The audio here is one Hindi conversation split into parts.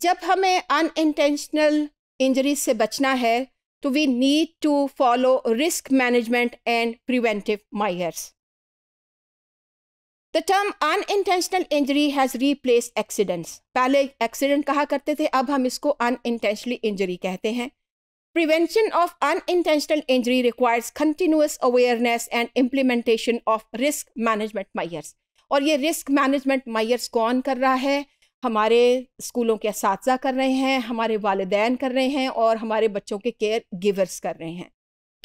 जब हमें अन इंटेंशनल इंजरीज से बचना है तो we need to follow risk management and preventive measures the term unintentional injury has replace accidents पहले एक्सीडेंट कहा करते थे अब हम इसको अन अनइंटेंशनली इंजरी कहते हैं prevention of unintentional injury requires continuous awareness and implementation of risk management measures और ये रिस्क मैनेजमेंट माइयर्स कौन कर रहा है हमारे स्कूलों के इस कर रहे हैं हमारे वालदेन कर रहे हैं और हमारे बच्चों के केयर गिवर्स कर रहे हैं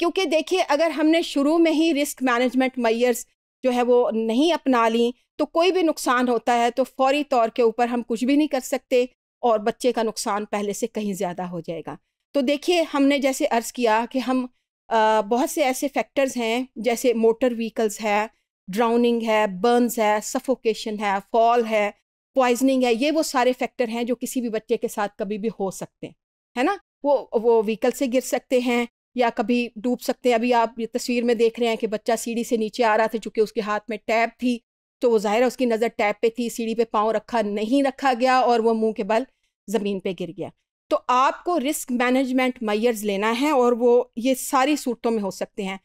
क्योंकि देखिए अगर हमने शुरू में ही रिस्क मैनेजमेंट मैयर्स जो है वो नहीं अपना ली तो कोई भी नुकसान होता है तो फौरी तौर के ऊपर हम कुछ भी नहीं कर सकते और बच्चे का नुकसान पहले से कहीं ज़्यादा हो जाएगा तो देखिए हमने जैसे अर्ज़ किया कि हम आ, बहुत से ऐसे फैक्टर्स हैं जैसे मोटर व्हीकल्स है ड्राउनिंग है बर्न्स है सफोकेशन है फॉल है पॉइजनिंग है ये वो सारे फैक्टर हैं जो किसी भी बच्चे के साथ कभी भी हो सकते हैं है ना वो वो व्हीकल से गिर सकते हैं या कभी डूब सकते हैं अभी आप ये तस्वीर में देख रहे हैं कि बच्चा सीढ़ी से नीचे आ रहा था चूंकि उसके हाथ में टैब थी तो वो ज़ाहिर है उसकी नज़र टैब पे थी सीढ़ी पे पाँव रखा नहीं रखा गया और वो मुंह के बल ज़मीन पे गिर गया तो आपको रिस्क मैनेजमेंट मैयर्स लेना है और वो ये सारी सूरतों में हो सकते हैं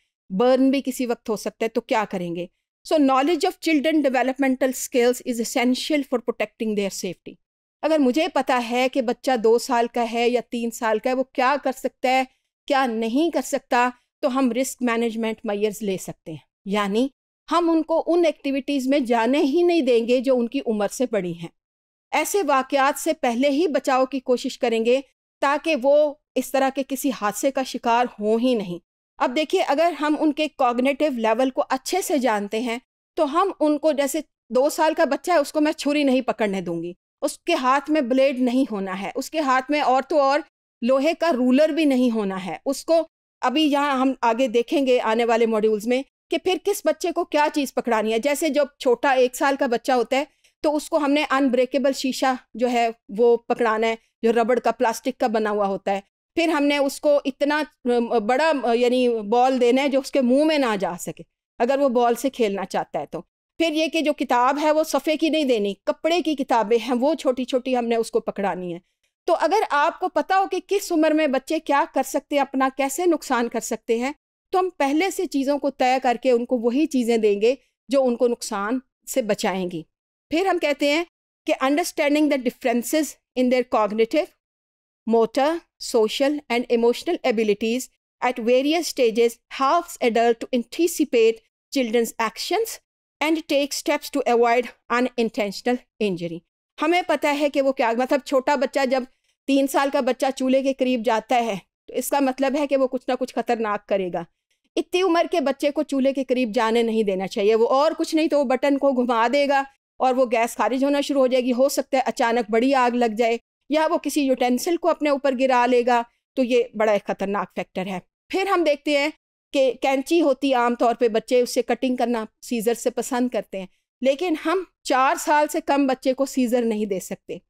बर्न भी किसी वक्त हो सकता है तो क्या करेंगे so knowledge of children developmental skills is essential for protecting their safety अगर मुझे पता है कि बच्चा दो साल का है या तीन साल का है वो क्या कर सकता है क्या नहीं कर सकता तो हम रिस्क मैनेजमेंट मैयर्स ले सकते हैं यानी हम उनको उन एक्टिविटीज़ में जाने ही नहीं देंगे जो उनकी उम्र से बड़ी हैं ऐसे वाक़ात से पहले ही बचाव की कोशिश करेंगे ताकि वो इस तरह के किसी हादसे का शिकार हो ही नहीं अब देखिए अगर हम उनके कॉग्नेटिव लेवल को अच्छे से जानते हैं तो हम उनको जैसे दो साल का बच्चा है उसको मैं छुरी नहीं पकड़ने दूंगी उसके हाथ में ब्लेड नहीं होना है उसके हाथ में और तो और लोहे का रूलर भी नहीं होना है उसको अभी यहाँ हम आगे देखेंगे आने वाले मॉड्यूल्स में कि फिर किस बच्चे को क्या चीज़ पकड़ानी है जैसे जब छोटा एक साल का बच्चा होता है तो उसको हमने अनब्रेकेबल शीशा जो है वो पकड़ाना है जो रबड़ का प्लास्टिक का बना हुआ होता है फिर हमने उसको इतना बड़ा यानी बॉल देना है जो उसके मुंह में ना जा सके अगर वो बॉल से खेलना चाहता है तो फिर ये कि जो किताब है वो सफ़े की नहीं देनी कपड़े की किताबें हैं वो छोटी छोटी हमने उसको पकड़ानी है तो अगर आपको पता हो कि किस उम्र में बच्चे क्या कर सकते हैं अपना कैसे नुकसान कर सकते हैं तो हम पहले से चीज़ों को तय करके उनको वही चीज़ें देंगे जो उनको नुकसान से बचाएंगी फिर हम कहते हैं कि understanding the differences in their cognitive motor, social, and emotional abilities at various stages helps adults to anticipate children's actions and take steps to avoid intentional injury हमें पता है कि वो क्या मतलब छोटा बच्चा जब तीन साल का बच्चा चूल्हे के करीब जाता है तो इसका मतलब है कि वो कुछ ना कुछ खतरनाक करेगा इतनी उम्र के बच्चे को चूल्हे के करीब जाने नहीं देना चाहिए वो और कुछ नहीं तो वो बटन को घुमा देगा और वो गैस खारिज होना शुरू हो जाएगी हो सकता है अचानक बड़ी आग लग जाए या वो किसी यूटेंसिल को अपने ऊपर गिरा लेगा तो ये बड़ा एक ख़तरनाक फैक्टर है फिर हम देखते हैं कि कैंची होती आमतौर पे बच्चे उससे कटिंग करना सीज़र से पसंद करते हैं लेकिन हम चार साल से कम बच्चे को सीज़र नहीं दे सकते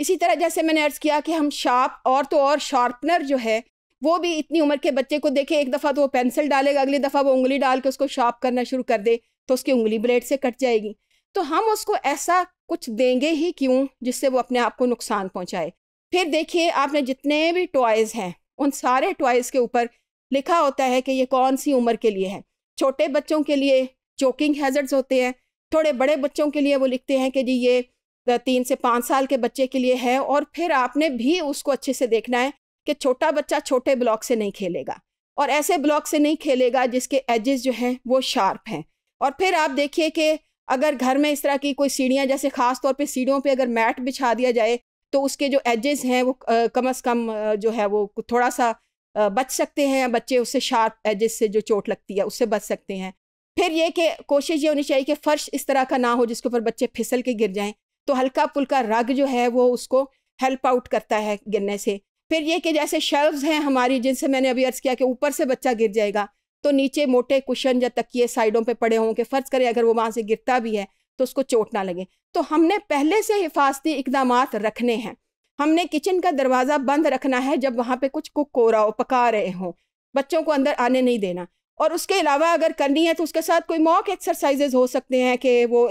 इसी तरह जैसे मैंने अर्ज़ किया कि हम शार्प और तो और शार्पनर जो है वो भी इतनी उम्र के बच्चे को देखे एक दफ़ा तो वो पेंसिल डालेगा अगली दफ़ा वो उंगली डाल के उसको शार्प करना शुरू कर दे तो उसकी उंगली ब्लेड से कट जाएगी तो हम उसको ऐसा कुछ देंगे ही क्यों जिससे वो अपने आप को नुकसान पहुंचाए फिर देखिए आपने जितने भी टॉयज़ हैं उन सारे टॉयज़ के ऊपर लिखा होता है कि ये कौन सी उम्र के लिए है छोटे बच्चों के लिए चोकिंग हैजर्ड्स होते हैं थोड़े बड़े बच्चों के लिए वो लिखते हैं कि जी ये तीन से पाँच साल के बच्चे के लिए है और फिर आपने भी उसको अच्छे से देखना है कि छोटा बच्चा छोटे ब्लॉक से नहीं खेलेगा और ऐसे ब्लॉक से नहीं खेलेगा जिसके एजेस जो हैं वो शार्प हैं और फिर आप देखिए कि अगर घर में इस तरह की कोई सीढ़ियाँ जैसे ख़ास तौर पे सीढ़ियों पे अगर मैट बिछा दिया जाए तो उसके जो एजेस हैं वो कम अज़ कम जो है वो थोड़ा सा बच सकते हैं बच्चे उससे शार्प एजेस से जो चोट लगती है उससे बच सकते हैं फिर ये कि कोशिश ये होनी चाहिए कि फ़र्श इस तरह का ना हो जिसके ऊपर बच्चे फिसल के गिर जाएँ तो हल्का फुल्का रग जो है वो उसको हेल्प आउट करता है गिरने से फिर ये कि जैसे शेल्व्स हैं हमारी जिनसे मैंने अभी अर्ज़ किया कि ऊपर से बच्चा गिर जाएगा तो नीचे मोटे कुशन या तकिए साइडों पे पड़े हों के फ़र्ज करें अगर वो वहाँ से गिरता भी है तो उसको चोट ना लगे तो हमने पहले से हिफाजती इकदाम रखने हैं हमने किचन का दरवाज़ा बंद रखना है जब वहाँ पे कुछ कुक हो रहा हो पका रहे हों बच्चों को अंदर आने नहीं देना और उसके अलावा अगर करनी है तो उसके साथ कोई मॉक एक्सरसाइजेज हो सकते हैं कि वो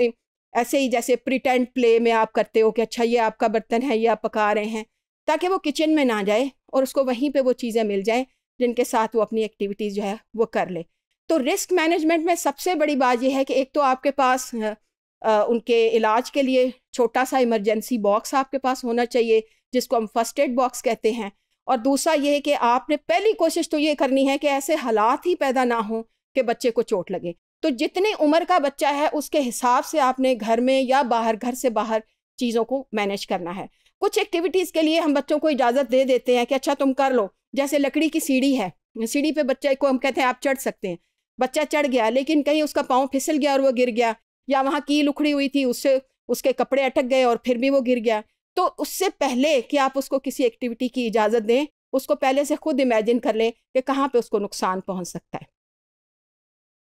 ऐसे ही जैसे प्रिटेंट प्ले में आप करते हो कि अच्छा ये आपका बर्तन है ये आप पका रहे हैं ताकि वो किचन में ना जाए और उसको वहीं पे वो चीज़ें मिल जाएं जिनके साथ वो अपनी एक्टिविटीज़ जो है वो कर ले तो रिस्क मैनेजमेंट में सबसे बड़ी बात यह है कि एक तो आपके पास आ, उनके इलाज के लिए छोटा सा इमरजेंसी बॉक्स आपके पास होना चाहिए जिसको हम फर्स्ट एड बॉक्स कहते हैं और दूसरा ये है कि आपने पहली कोशिश तो ये करनी है कि ऐसे हालात ही पैदा ना हो कि बच्चे को चोट लगे तो जितनी उम्र का बच्चा है उसके हिसाब से आपने घर में या बाहर घर से बाहर चीज़ों को मैनेज करना है कुछ एक्टिविटीज़ के लिए हम बच्चों को इजाज़त दे देते हैं कि अच्छा तुम कर लो जैसे लकड़ी की सीढ़ी है सीढ़ी पे बच्चे को हम कहते हैं आप चढ़ सकते हैं बच्चा चढ़ गया लेकिन कहीं उसका पाँव फिसल गया और वो गिर गया या वहाँ कील उखड़ी हुई थी उससे उसके कपड़े अटक गए और फिर भी वो गिर गया तो उससे पहले कि आप उसको किसी एक्टिविटी की इजाज़त दें उसको पहले से खुद इमेजिन कर लें कि कहाँ पे उसको नुकसान पहुँच सकता है